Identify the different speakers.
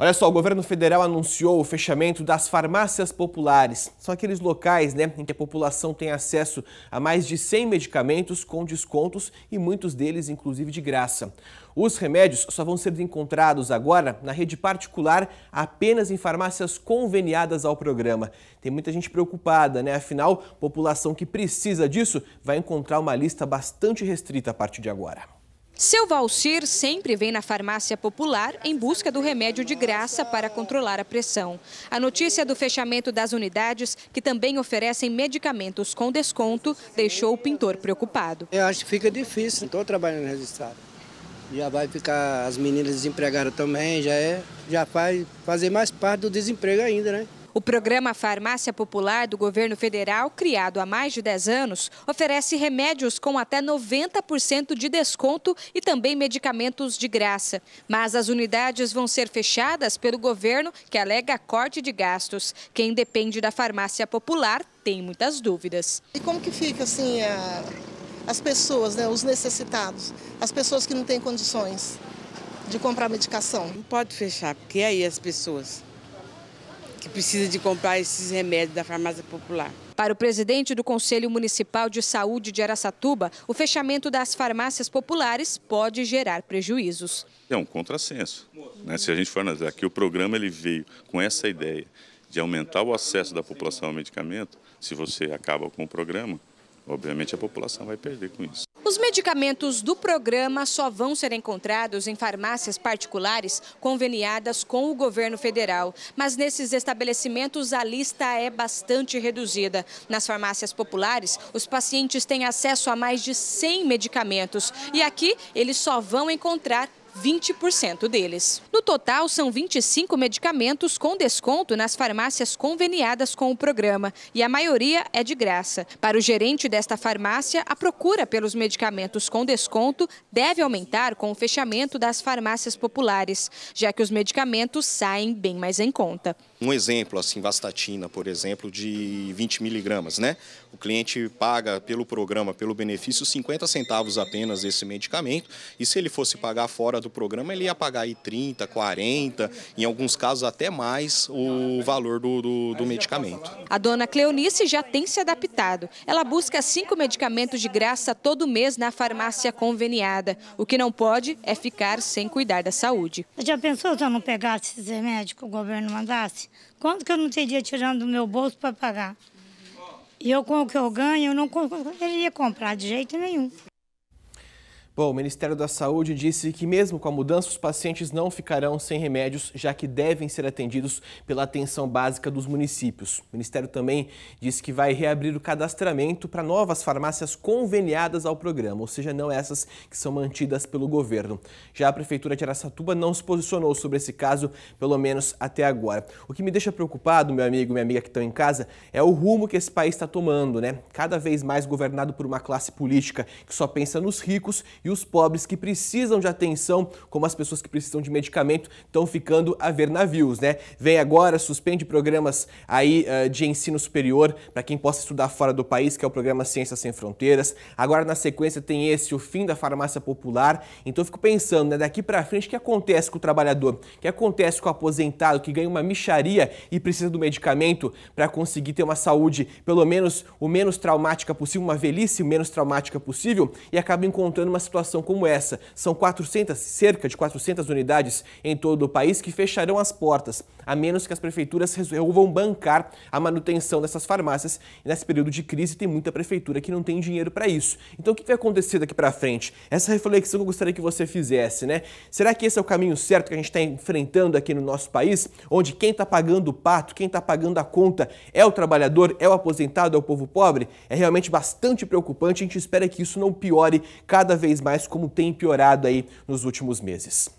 Speaker 1: Olha só, o governo federal anunciou o fechamento das farmácias populares. São aqueles locais né, em que a população tem acesso a mais de 100 medicamentos com descontos e muitos deles, inclusive, de graça. Os remédios só vão ser encontrados agora na rede particular, apenas em farmácias conveniadas ao programa. Tem muita gente preocupada, né? Afinal, população que precisa disso vai encontrar uma lista bastante restrita a partir de agora.
Speaker 2: Seu Valcir sempre vem na farmácia popular em busca do remédio de graça para controlar a pressão. A notícia do fechamento das unidades, que também oferecem medicamentos com desconto, deixou o pintor preocupado. Eu acho que
Speaker 1: fica difícil, estou trabalhando registrado. Já vai ficar as meninas desempregadas também, já é, já faz fazer mais parte do desemprego ainda, né?
Speaker 2: O programa Farmácia Popular do governo federal, criado há mais de 10 anos, oferece remédios com até 90% de desconto e também medicamentos de graça. Mas as unidades vão ser fechadas pelo governo, que alega corte de gastos. Quem depende da farmácia popular tem muitas dúvidas. E como que fica assim a, as pessoas, né, os necessitados, as pessoas que não têm condições de comprar medicação? Não pode fechar, porque aí as pessoas que precisa de comprar esses remédios da farmácia popular. Para o presidente do Conselho Municipal de Saúde de Aracatuba, o fechamento das farmácias populares pode gerar prejuízos. É um contrassenso. Né? Se a gente for analisar que o programa ele veio com essa ideia de aumentar o acesso da população ao medicamento, se você acaba com o programa, obviamente a população vai perder com isso. Os medicamentos do programa só vão ser encontrados em farmácias particulares conveniadas com o governo federal. Mas nesses estabelecimentos a lista é bastante reduzida. Nas farmácias populares, os pacientes têm acesso a mais de 100 medicamentos. E aqui eles só vão encontrar 20% deles. No total, são 25 medicamentos com desconto nas farmácias conveniadas com o programa e a maioria é de graça. Para o gerente desta farmácia, a procura pelos medicamentos com desconto deve aumentar com o fechamento das farmácias populares, já que os medicamentos saem bem mais em conta.
Speaker 1: Um exemplo, assim, vastatina, por exemplo, de 20 miligramas, né? O cliente paga pelo programa, pelo benefício, 50 centavos apenas esse medicamento e se ele fosse pagar fora do do programa, ele ia pagar aí 30, 40, em alguns casos até mais, o valor do, do, do medicamento.
Speaker 2: A dona Cleonice já tem se adaptado. Ela busca cinco medicamentos de graça todo mês na farmácia conveniada. O que não pode é ficar sem cuidar da saúde. Já pensou se eu não pegasse esses remédios que o governo mandasse? Quanto que eu não teria tirando do meu bolso para pagar? E eu com o que eu ganho, eu não conseguiria comprar de jeito nenhum.
Speaker 1: Bom, o Ministério da Saúde disse que, mesmo com a mudança, os pacientes não ficarão sem remédios, já que devem ser atendidos pela atenção básica dos municípios. O Ministério também disse que vai reabrir o cadastramento para novas farmácias conveniadas ao programa, ou seja, não essas que são mantidas pelo governo. Já a Prefeitura de Aracatuba não se posicionou sobre esse caso, pelo menos até agora. O que me deixa preocupado, meu amigo e minha amiga que estão em casa, é o rumo que esse país está tomando, né? Cada vez mais governado por uma classe política que só pensa nos ricos e e os pobres que precisam de atenção, como as pessoas que precisam de medicamento, estão ficando a ver navios, né? Vem agora, suspende programas aí uh, de ensino superior para quem possa estudar fora do país, que é o programa Ciências Sem Fronteiras. Agora na sequência tem esse, o fim da farmácia popular. Então eu fico pensando, né, daqui para frente o que acontece com o trabalhador? O que acontece com o aposentado que ganha uma micharia e precisa do medicamento para conseguir ter uma saúde pelo menos o menos traumática possível, uma velhice menos traumática possível e acaba encontrando uma situação situação como essa, são 400, cerca de 400 unidades em todo o país que fecharão as portas, a menos que as prefeituras resolvam bancar a manutenção dessas farmácias. nesse período de crise tem muita prefeitura que não tem dinheiro para isso. Então o que vai acontecer daqui para frente? Essa reflexão que eu gostaria que você fizesse, né? Será que esse é o caminho certo que a gente está enfrentando aqui no nosso país, onde quem está pagando o pato, quem está pagando a conta é o trabalhador, é o aposentado, é o povo pobre? É realmente bastante preocupante. A gente espera que isso não piore cada vez mais mais como tem piorado aí nos últimos meses.